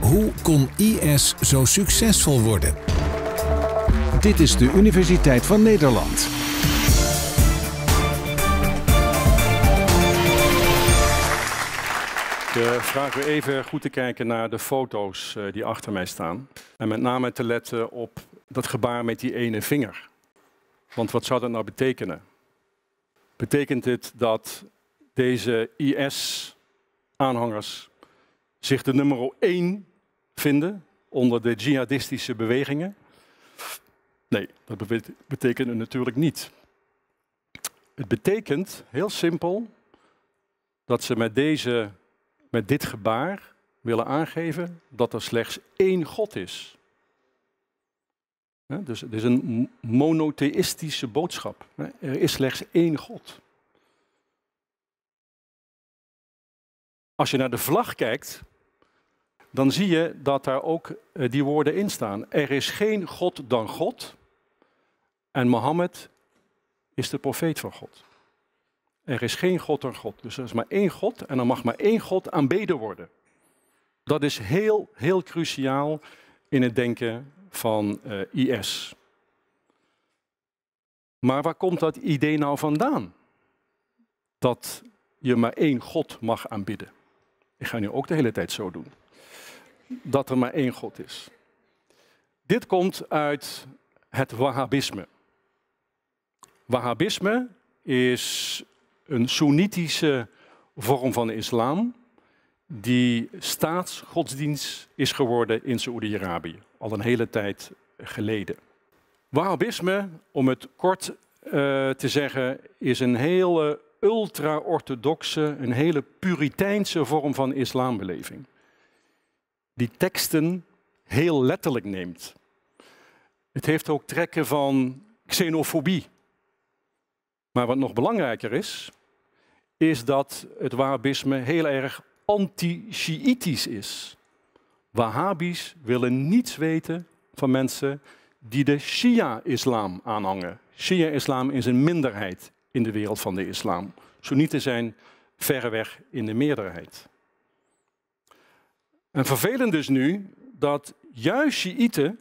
Hoe kon IS zo succesvol worden? Dit is de Universiteit van Nederland. Ik vraag u even goed te kijken naar de foto's eh, die achter mij staan. En met name te letten op dat gebaar met die ene vinger. Want wat zou dat nou betekenen? Betekent dit dat deze IS-aanhangers zich de nummer één vinden onder de jihadistische bewegingen? Nee, dat betekent natuurlijk niet. Het betekent heel simpel dat ze met, deze, met dit gebaar willen aangeven dat er slechts één God is. dus het is een monotheïstische boodschap. Er is slechts één God. Als je naar de vlag kijkt, dan zie je dat daar ook eh, die woorden in staan. Er is geen God dan God. En Mohammed is de profeet van God. Er is geen God dan God. Dus er is maar één God en er mag maar één God aanbeden worden. Dat is heel, heel cruciaal in het denken van eh, IS. Maar waar komt dat idee nou vandaan? Dat je maar één God mag aanbidden. Ik ga nu ook de hele tijd zo doen. Dat er maar één God is. Dit komt uit het Wahhabisme. Wahhabisme is een Soenitische vorm van de islam die staatsgodsdienst is geworden in Saoedi-Arabië, al een hele tijd geleden. Wahhabisme, om het kort eh, te zeggen, is een hele ultra-orthodoxe, een hele puriteinse vorm van islambeleving. Die teksten heel letterlijk neemt. Het heeft ook trekken van xenofobie. Maar wat nog belangrijker is, is dat het wahhabisme heel erg anti-Shiïtisch is. Wahhabi's willen niets weten van mensen die de Shia-islam aanhangen. Shia-islam is een minderheid in de wereld van de islam. Soenieten zijn verreweg in de meerderheid. En vervelend is nu dat juist Shiiten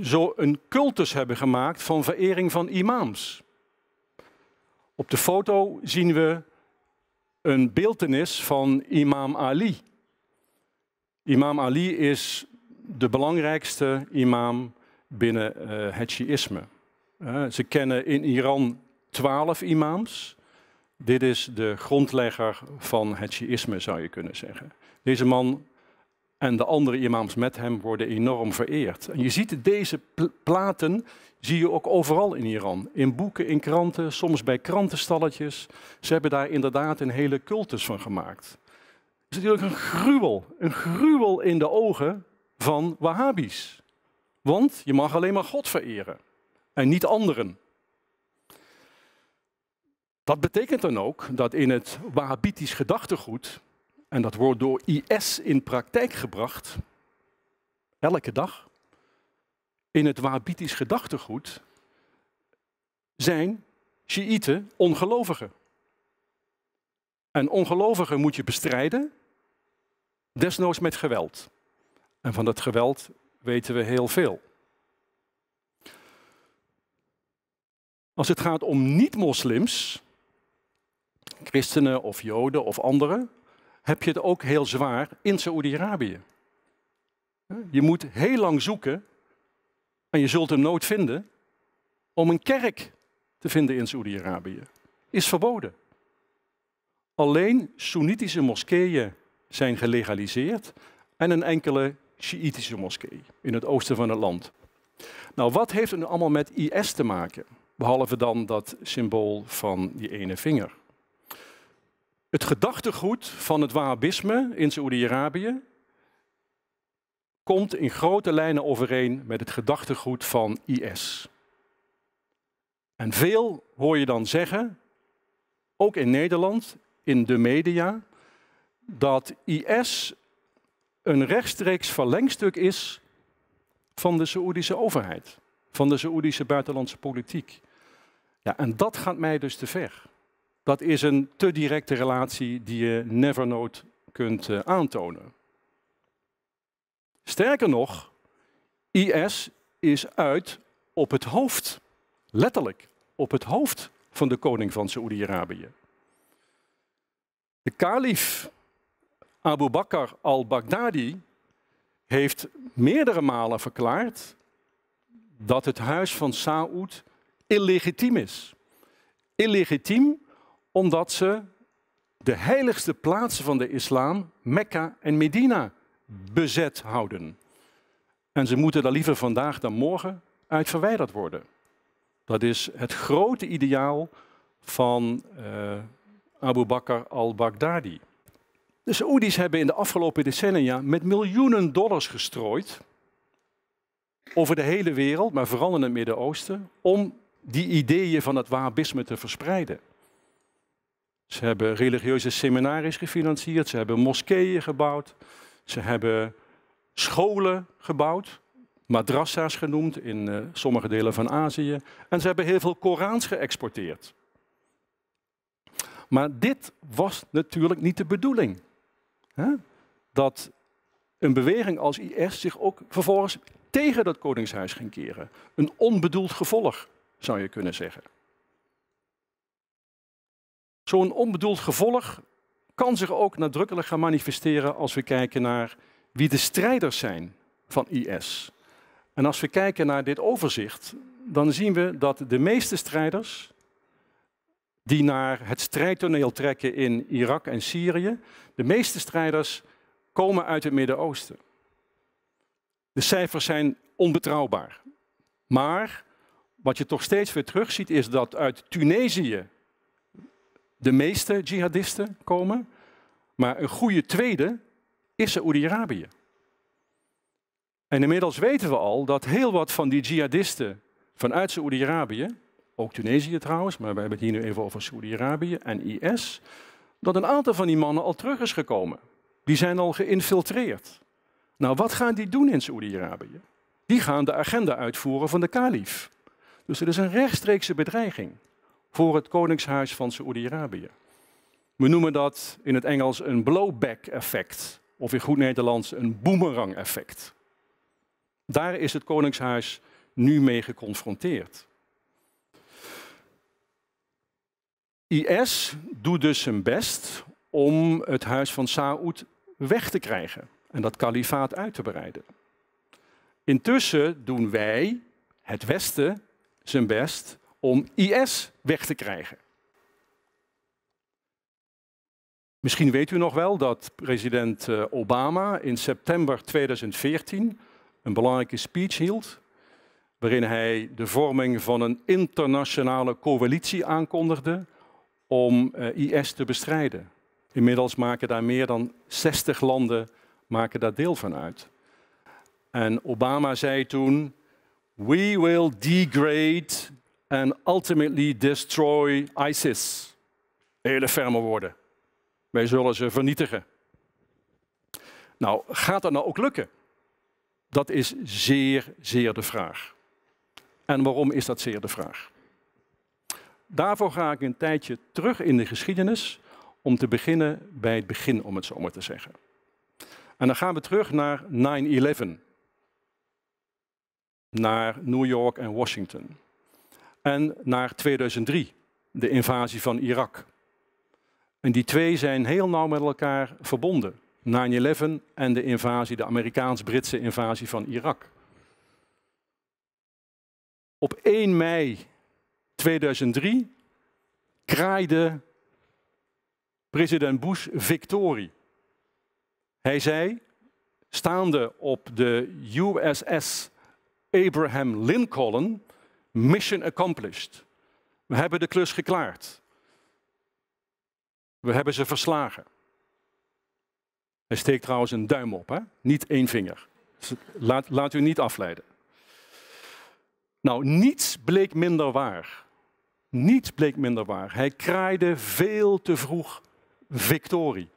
zo een cultus hebben gemaakt van verering van imams. Op de foto zien we een beeldenis van imam Ali. Imam Ali is de belangrijkste imam binnen eh, het Shiïsme. Eh, ze kennen in Iran twaalf imams. Dit is de grondlegger van het Shiïsme, zou je kunnen zeggen. Deze man en de andere imams met hem worden enorm vereerd. En je ziet deze platen zie je ook overal in Iran. In boeken, in kranten, soms bij krantenstalletjes. Ze hebben daar inderdaad een hele cultus van gemaakt. Het is natuurlijk een gruwel, een gruwel in de ogen van Wahhabis. Want je mag alleen maar God vereren en niet anderen. Dat betekent dan ook dat in het Wahhabitisch gedachtegoed, en dat wordt door IS in praktijk gebracht, elke dag, in het Wahhabitisch gedachtegoed zijn Shiiten ongelovigen. En ongelovigen moet je bestrijden, desnoods met geweld. En van dat geweld weten we heel veel. Als het gaat om niet-moslims, christenen of joden of anderen, heb je het ook heel zwaar in Saoedi-Arabië. Je moet heel lang zoeken, en je zult hem nooit vinden, om een kerk te vinden in Saoedi-Arabië. Is verboden. Alleen Soenitische moskeeën zijn gelegaliseerd en een enkele Sjiitische moskee in het oosten van het land. Nou, wat heeft het nu allemaal met IS te maken? Behalve dan dat symbool van die ene vinger. Het gedachtegoed van het Wahhabisme in Saoedi-Arabië komt in grote lijnen overeen met het gedachtegoed van IS. En veel hoor je dan zeggen, ook in Nederland, in de media, dat IS een rechtstreeks verlengstuk is van de Saoedische overheid, van de Saoedische buitenlandse politiek. Ja, en dat gaat mij dus te ver dat is een te directe relatie die je never nooit kunt eh, aantonen. Sterker nog, IS is uit op het hoofd, letterlijk op het hoofd van de koning van Saoedi-Arabië. De kalif Abu Bakr al-Baghdadi heeft meerdere malen verklaard dat het huis van Saoed illegitiem is. Illegitiem omdat ze de heiligste plaatsen van de islam, Mekka en Medina, bezet houden. En ze moeten daar liever vandaag dan morgen uit verwijderd worden. Dat is het grote ideaal van eh, Abu Bakr al-Baghdadi. De Saoedi's hebben in de afgelopen decennia met miljoenen dollars gestrooid over de hele wereld, maar vooral in het Midden-Oosten, om die ideeën van het Wahhabisme te verspreiden. Ze hebben religieuze seminaries gefinancierd, ze hebben moskeeën gebouwd, ze hebben scholen gebouwd, madrassa's genoemd in eh, sommige delen van Azië en ze hebben heel veel Korans geëxporteerd. Maar dit was natuurlijk niet de bedoeling. Hè? Dat een beweging als IS zich ook vervolgens tegen dat koningshuis ging keren. Een onbedoeld gevolg, zou je kunnen zeggen. Zo'n onbedoeld gevolg kan zich ook nadrukkelijk gaan manifesteren als we kijken naar wie de strijders zijn van IS. En als we kijken naar dit overzicht, dan zien we dat de meeste strijders die naar het strijdtoneel trekken in Irak en Syrië, de meeste strijders komen uit het Midden-Oosten. De cijfers zijn onbetrouwbaar. Maar wat je toch steeds weer terugziet is dat uit Tunesië de meeste jihadisten komen. Maar een goede tweede is Saoedi-Arabië. En inmiddels weten we al dat heel wat van die jihadisten vanuit Saoedi-Arabië, ook Tunesië trouwens, maar we hebben het hier nu even over Saoedi-Arabië en IS, dat een aantal van die mannen al terug is gekomen. Die zijn al geïnfiltreerd. Nou, wat gaan die doen in Saoedi-Arabië? Die gaan de agenda uitvoeren van de kalif. Dus er is een rechtstreekse bedreiging voor het koningshuis van Saoedi-Arabië. We noemen dat in het Engels een blowback effect, of in goed Nederlands een boomerang effect. Daar is het koningshuis nu mee geconfronteerd. IS doet dus zijn best om het huis van Saoed weg te krijgen en dat kalifaat uit te breiden. Intussen doen wij, het Westen, zijn best om IS weg te krijgen. Misschien weet u nog wel dat president eh, Obama in september 2014 een belangrijke speech hield, waarin hij de vorming van een internationale coalitie aankondigde om eh, IS te bestrijden. Inmiddels maken daar meer dan 60 landen maken daar deel van uit. En Obama zei toen: We will degrade and ultimately destroy ISIS. Hele ferme woorden. Wij zullen ze vernietigen. Nou, gaat dat nou ook lukken? Dat is zeer, zeer de vraag. En waarom is dat zeer de vraag? Daarvoor ga ik een tijdje terug in de geschiedenis om te beginnen bij het begin, om het zo maar te zeggen. En dan gaan we terug naar 9-11, naar New York en Washington en naar 2003, de invasie van Irak. En die twee zijn heel nauw met elkaar verbonden. 9-11 en de invasie, de Amerikaans-Britse invasie van Irak. Op 1 mei 2003 kraaide president Bush victorie. Hij zei, staande op de USS Abraham Lincoln, Mission accomplished. We hebben de klus geklaard. We hebben ze verslagen. Hij steekt trouwens een duim op, hè? niet één vinger. Dus laat, laat u niet afleiden. Nou, niets bleek minder waar. Niets bleek minder waar. Hij kraaide veel te vroeg victorie.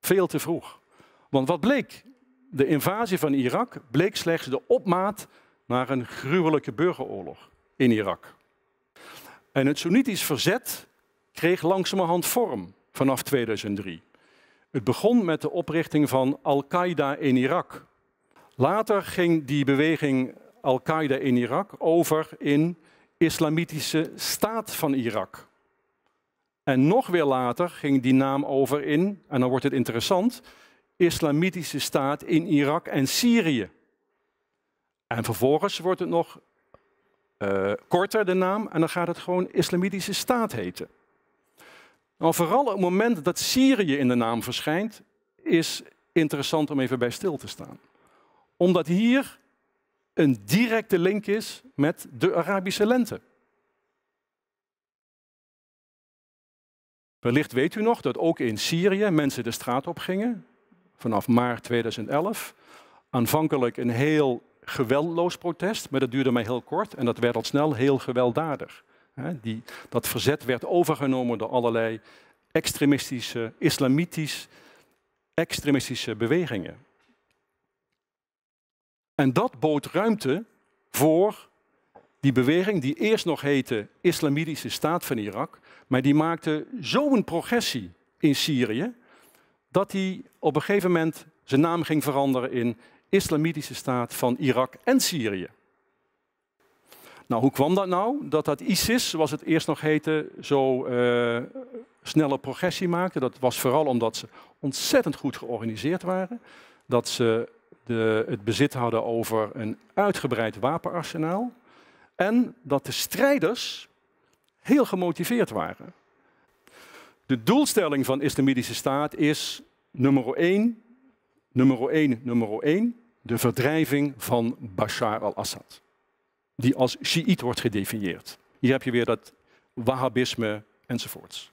Veel te vroeg. Want wat bleek? De invasie van Irak bleek slechts de opmaat naar een gruwelijke burgeroorlog in Irak. En het Soenitisch verzet kreeg langzamerhand vorm vanaf 2003. Het begon met de oprichting van Al-Qaeda in Irak. Later ging die beweging Al-Qaeda in Irak over in Islamitische Staat van Irak. En nog weer later ging die naam over in, en dan wordt het interessant, Islamitische Staat in Irak en Syrië. En vervolgens wordt het nog eh, korter, de naam, en dan gaat het gewoon Islamitische Staat heten. Nou, vooral het moment dat Syrië in de naam verschijnt, is interessant om even bij stil te staan. Omdat hier een directe link is met de Arabische lente. Wellicht weet u nog dat ook in Syrië mensen de straat op gingen, vanaf maart 2011. Aanvankelijk een heel geweldloos protest, maar dat duurde maar heel kort en dat werd al snel heel gewelddadig. Die, dat verzet werd overgenomen door allerlei extremistische, islamitisch, extremistische bewegingen. En dat bood ruimte voor die beweging die eerst nog heette Islamitische Staat van Irak, maar die maakte zo'n progressie in Syrië dat hij op een gegeven moment zijn naam ging veranderen in islamitische staat van Irak en Syrië. Nou, hoe kwam dat nou? Dat dat ISIS, zoals het eerst nog heette, zo eh, snelle progressie maakte. Dat was vooral omdat ze ontzettend goed georganiseerd waren. Dat ze de, het bezit hadden over een uitgebreid wapenarsenaal. En dat de strijders heel gemotiveerd waren. De doelstelling van Islamitische Staat is nummer één Nummer 1, nummer 1, de verdrijving van Bashar al-Assad, die als Shiït wordt gedefinieerd. Hier heb je weer dat Wahhabisme enzovoorts.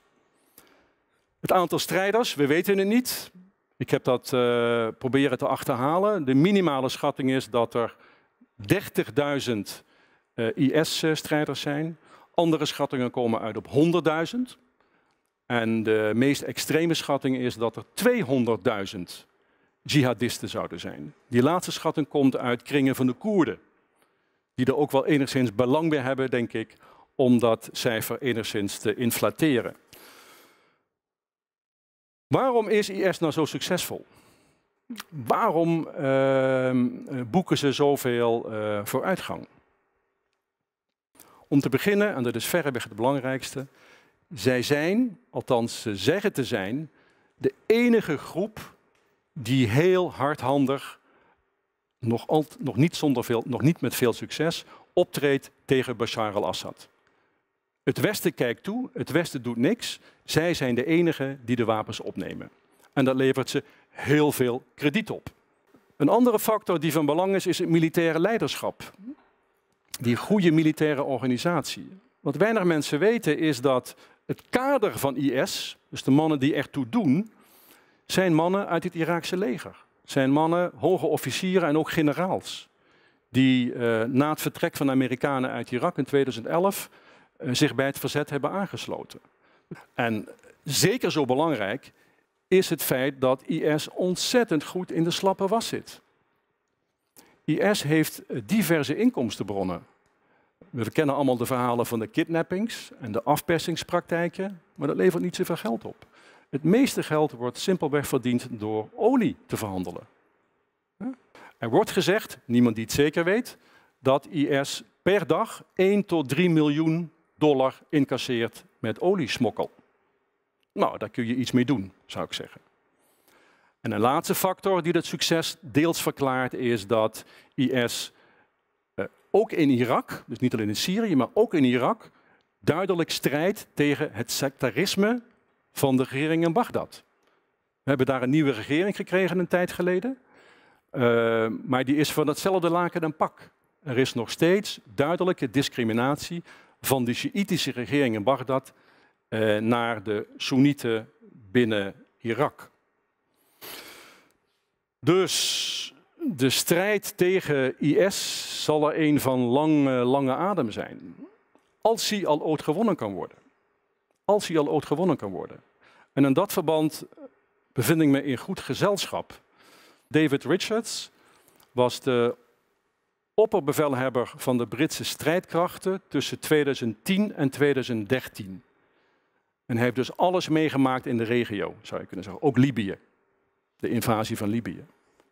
Het aantal strijders, we weten het niet. Ik heb dat eh, proberen te achterhalen. De minimale schatting is dat er 30.000 eh, IS-strijders zijn. Andere schattingen komen uit op 100.000. En de meest extreme schatting is dat er 200.000 jihadisten zouden zijn. Die laatste schatting komt uit kringen van de Koerden, die er ook wel enigszins belang bij hebben, denk ik, om dat cijfer enigszins te inflateren. Waarom is IS nou zo succesvol? Waarom ehm, eh, boeken ze zoveel uh, vooruitgang? Om te beginnen, en dat is verreweg het belangrijkste, zij zijn, althans ze zeggen te zijn, de enige groep die heel hardhandig, nog, nog, niet zonder veel, nog niet met veel succes, optreedt tegen Bashar al-Assad. Het Westen kijkt toe, het Westen doet niks. Zij zijn de enigen die de wapens opnemen. En dat levert ze heel veel krediet op. Een andere factor die van belang is, is het militaire leiderschap. Die goede militaire organisatie. Wat weinig mensen weten is dat het kader van IS, dus de mannen die ertoe doen, zijn mannen uit het Iraakse leger. Zijn mannen, hoge officieren en ook generaals. Die eh, na het vertrek van de Amerikanen uit Irak in 2011 eh, zich bij het verzet hebben aangesloten. En zeker zo belangrijk is het feit dat IS ontzettend goed in de slappe was zit. IS heeft eh, diverse inkomstenbronnen. We kennen allemaal de verhalen van de kidnappings en de afpersingspraktijken, maar dat levert niet zoveel geld op. Het meeste geld wordt simpelweg verdiend door olie te verhandelen. Er wordt gezegd, niemand die het zeker weet, dat IS per dag 1 tot 3 miljoen dollar incasseert met oliesmokkel. Nou, daar kun je iets mee doen, zou ik zeggen. En een laatste factor die dat succes deels verklaart is dat IS eh, ook in Irak, dus niet alleen in Syrië, maar ook in Irak, duidelijk strijdt tegen het sectarisme van de regering in Bagdad. We hebben daar een nieuwe regering gekregen een tijd geleden. Eh, maar die is van hetzelfde laken en pak. Er is nog steeds duidelijke discriminatie van de Sjiitische regering in Bagdad eh, naar de Soenieten binnen Irak. Dus de strijd tegen IS zal er een van lange, lange adem zijn. Als die al ooit gewonnen kan worden als hij al ooit gewonnen kan worden. En in dat verband eh, bevind ik me in goed gezelschap. David Richards was de opperbevelhebber van de Britse strijdkrachten tussen 2010 en 2013. En hij heeft dus alles meegemaakt in de regio, zou je kunnen zeggen. Ook Libië, de invasie van Libië.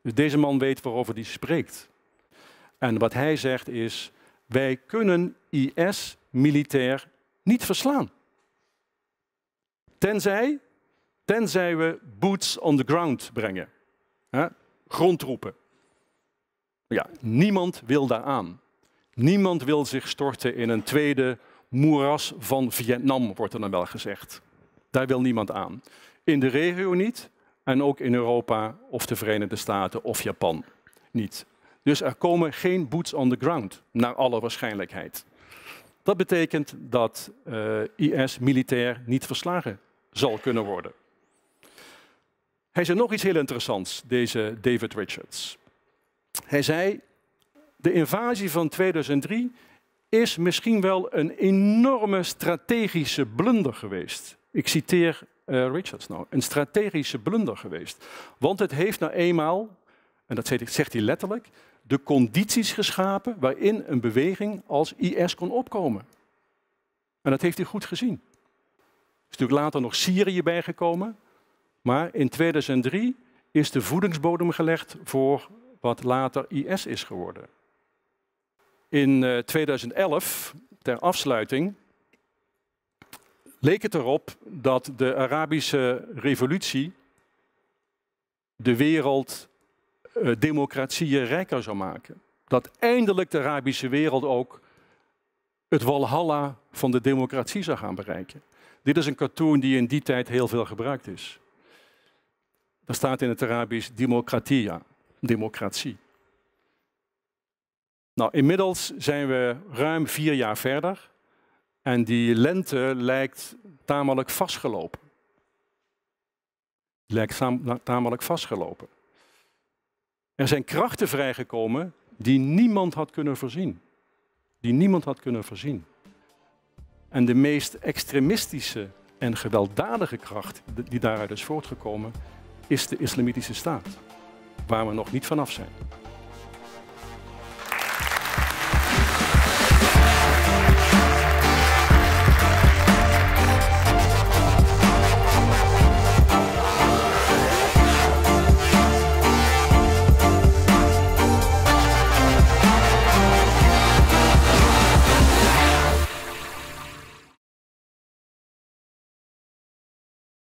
Dus deze man weet waarover hij spreekt. En wat hij zegt is, wij kunnen IS militair niet verslaan. Tenzij, tenzij we boots on the ground brengen. Hè? Grondroepen. Ja, niemand wil daar aan. Niemand wil zich storten in een tweede moeras van Vietnam, wordt er dan wel gezegd. Daar wil niemand aan. In de regio niet en ook in Europa of de Verenigde Staten of Japan niet. Dus er komen geen boots on the ground, naar alle waarschijnlijkheid. Dat betekent dat eh, IS militair niet verslagen zal kunnen worden. Hij zei nog iets heel interessants, deze David Richards. Hij zei, de invasie van 2003 is misschien wel een enorme strategische blunder geweest. Ik citeer eh, Richards nou, een strategische blunder geweest. Want het heeft nou eenmaal, en dat zegt hij letterlijk, de condities geschapen waarin een beweging als IS kon opkomen. En dat heeft hij goed gezien is natuurlijk later nog Syrië bijgekomen. Maar in 2003 is de voedingsbodem gelegd voor wat later IS is geworden. In 2011, eh, ter afsluiting, leek het erop dat de Arabische revolutie de wereld eh, democratieën rijker zou maken. Dat eindelijk de Arabische wereld ook het walhalla van de democratie zou gaan bereiken. Dit is een cartoon die in die tijd heel veel gebruikt is. Daar staat in het Arabisch democratia, democratie. Nou, inmiddels zijn we ruim vier jaar verder en die lente lijkt tamelijk vastgelopen. Lijkt tamelijk vastgelopen. Er zijn krachten vrijgekomen die niemand had kunnen voorzien. Die niemand had kunnen voorzien. En de meest extremistische en gewelddadige kracht die daaruit is voortgekomen, is de islamitische staat, waar we nog niet vanaf zijn.